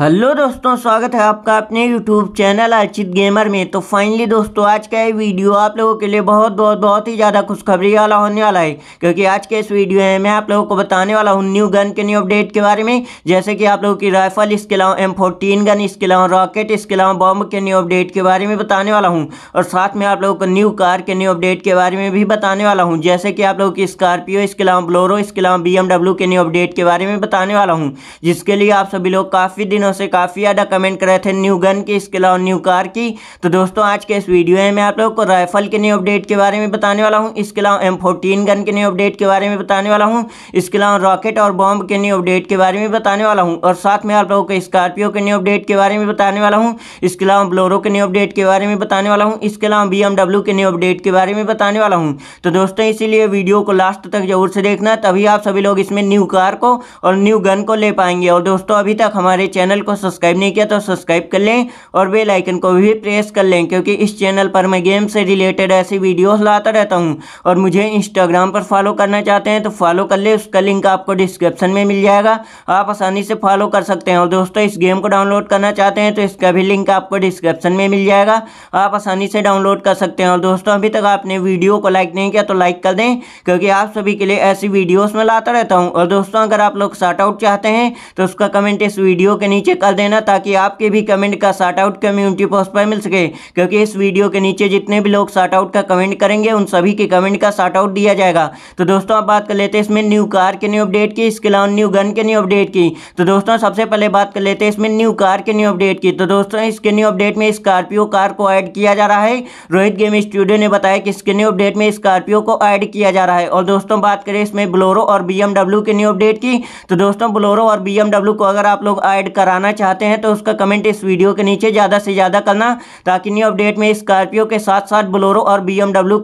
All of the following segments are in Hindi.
हेलो दोस्तों स्वागत है आपका अपने यूट्यूब चैनल अर्चित गेमर में तो फाइनली दोस्तों आज का ये वीडियो आप लोगों के लिए बहुत बहुत बहुत ही ज़्यादा खुशखबरी वाला होने वाला है क्योंकि आज के इस वीडियो में मैं आप लोगों को बताने वाला हूँ न्यू गन के न्यू अपडेट के बारे में जैसे कि आप लोगों की राइफल इसके अलावा एम फोर्टीन गन इसके अलावा रॉकेट इसके अलावा बॉम्ब के न्यू अपडेट के बारे में बताने वाला हूँ और साथ में आप लोगों को न्यू कार के न्यू अपडेट के बारे में भी बताने वाला हूँ जैसे कि आप लोगों की स्कॉर्पियो इसके अलावा ब्लोरो इसके अलावा बी के न्यू अपडेट के बारे में बताने वाला हूँ जिसके लिए आप सभी लोग काफ़ी दिनों दिनों से काफ़ी ज़्यादा कमेंट कर रहे थे न्यू गन की इसके अलावा न्यू कार की तो दोस्तों आज के इस वीडियो में मैं आप लोगों को राइफल के न्यू अपडेट के बारे में बताने वाला हूँ इसके अलावा एम गन के न्यू अपडेट के बारे में बताने वाला हूँ इसके अलावा रॉकेट और बॉम्ब के न्यू अपडेट के बारे में बताने वाला हूँ और साथ में आप लोगों को स्कॉर्पियो के न्यू अपडेट के बारे में बताने वाला हूँ इसके अलावा ब्लोरो के न्यू अपडेट के बारे में बताने वाला हूँ इसके अलावा बी के न्यू अपडेट के बारे में बताने वाला हूँ तो दोस्तों इसीलिए वीडियो को लास्ट तक जरूर से देखना तभी आप सभी लोग इसमें न्यू कार को और न्यू गन को ले पाएंगे और दोस्तों अभी तक हमारे चैनल चैनल को सब्सक्राइब नहीं किया तो सब्सक्राइब कर लें और बेल आइकन को भी प्रेस कर लें क्योंकि इस चैनल पर मैं गेम से रिलेटेड ऐसी वीडियोस लाता रहता हूं और मुझे इंस्टाग्राम पर फॉलो करना चाहते हैं तो फॉलो कर लें उसका लिंक आपको डिस्क्रिप्शन में मिल जाएगा आप आसानी से फॉलो कर सकते हैं और दोस्तों इस गेम को डाउनलोड करना चाहते हैं तो इसका भी लिंक आपको डिस्क्रिप्शन में मिल जाएगा आप आसानी से डाउनलोड कर सकते हैं और दोस्तों अभी तक आपने वीडियो को लाइक नहीं किया तो लाइक कर दें क्योंकि आप सभी के लिए ऐसी वीडियोज में लाता रहता हूं और दोस्तों अगर आप लोग शार्ट आउट चाहते हैं तो उसका कमेंट इस वीडियो के नीचे नीचे कर देना ताकि आपके भी कमेंट का शार्ट आउट कम्युनिटी पोस्ट पर मिल सके क्योंकि इस वीडियो के नीचे जितने भी लोग शार्ट आउट का कमेंट करेंगे उन सभी के कमेंट का शार्ट आउट दिया जाएगा तो दोस्तों आप बात कर लेते हैं इसमें न्यू कार के न्यू अपडेट की इसके अलावा न्यू गन के न्यू अपडेट की तो दोस्तों सबसे पहले बात कर लेते हैं इसमें न्यू कार के न्यू अपडेट की तो दोस्तों इसके न्यू अपडेट में स्कॉर्पियो कार को ऐड किया जा रहा है रोहित गेम स्टूडियो ने बताया कि इसके न्यू अपडेट में स्कॉर्पियो को ऐड किया जा रहा है और दोस्तों बात करें इसमें ब्लोरो और बीएमडब्ल्यू के न्यू अपडेट की तो दोस्तों ब्लोरो और बीएमडब्ल्यू को अगर आप लोग ऐड करा कराना चाहते हैं तो उसका कमेंट इस वीडियो के नीचे ज़्यादा से ज़्यादा करना ताकि न्यू अपडेट में स्कॉर्पियो के साथ साथ बलोरो और बी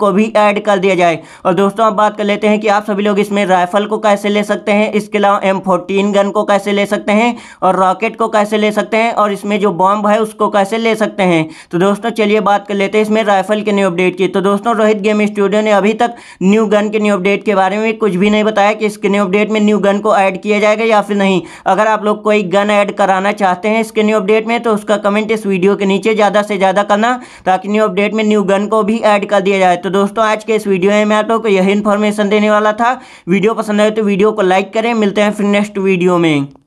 को भी ऐड कर दिया जाए और दोस्तों आप बात कर लेते हैं कि आप सभी लोग इसमें राइफल को कैसे ले सकते हैं इसके अलावा एम गन को कैसे ले सकते हैं और रॉकेट को कैसे ले सकते हैं और इसमें जो बॉम्ब है उसको कैसे ले सकते हैं तो दोस्तों चलिए बात कर लेते हैं इसमें राइफल के न्यू अपडेट की तो दोस्तों रोहित गेम स्टूडियो ने अभी तक न्यू गन के न्यू अपडेट के बारे में कुछ भी नहीं बताया कि इसके न्यू अपडेट में न्यू गन को ऐड किया जाएगा या फिर नहीं अगर आप लोग कोई गन ऐड करा कराना चाहते हैं इसके न्यू अपडेट में तो उसका कमेंट इस वीडियो के नीचे ज़्यादा से ज़्यादा करना ताकि न्यू अपडेट में न्यू गन को भी ऐड कर दिया जाए तो दोस्तों आज के इस वीडियो में मैं आप को यही इन्फॉर्मेशन देने वाला था वीडियो पसंद आए तो वीडियो को लाइक करें मिलते हैं फिर नेक्स्ट वीडियो में